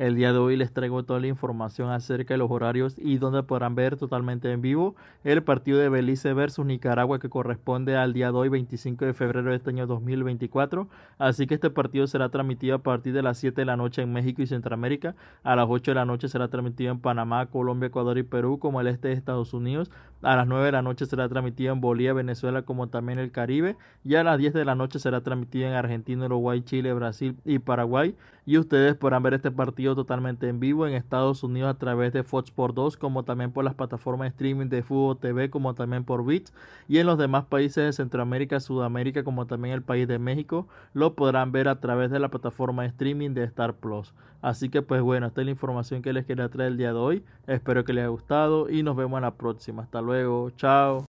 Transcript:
El día de hoy les traigo toda la información acerca de los horarios y donde podrán ver totalmente en vivo el partido de Belice versus Nicaragua que corresponde al día de hoy 25 de febrero de este año 2024. Así que este partido será transmitido a partir de las 7 de la noche en México y Centroamérica. A las 8 de la noche será transmitido en Panamá, Colombia, Ecuador y Perú como el este de Estados Unidos. A las 9 de la noche será transmitido en Bolivia, Venezuela como también el Caribe. Y a las 10 de la noche será transmitido en Argentina, Uruguay, Chile, Brasil y Paraguay. Y ustedes podrán ver este partido totalmente en vivo en Estados Unidos a través de Fox por 2, como también por las plataformas de streaming de Fútbol TV, como también por Bits, y en los demás países de Centroamérica, Sudamérica, como también el país de México, lo podrán ver a través de la plataforma de streaming de Star Plus. Así que pues bueno, esta es la información que les quería traer el día de hoy. Espero que les haya gustado y nos vemos en la próxima. Hasta luego, chao.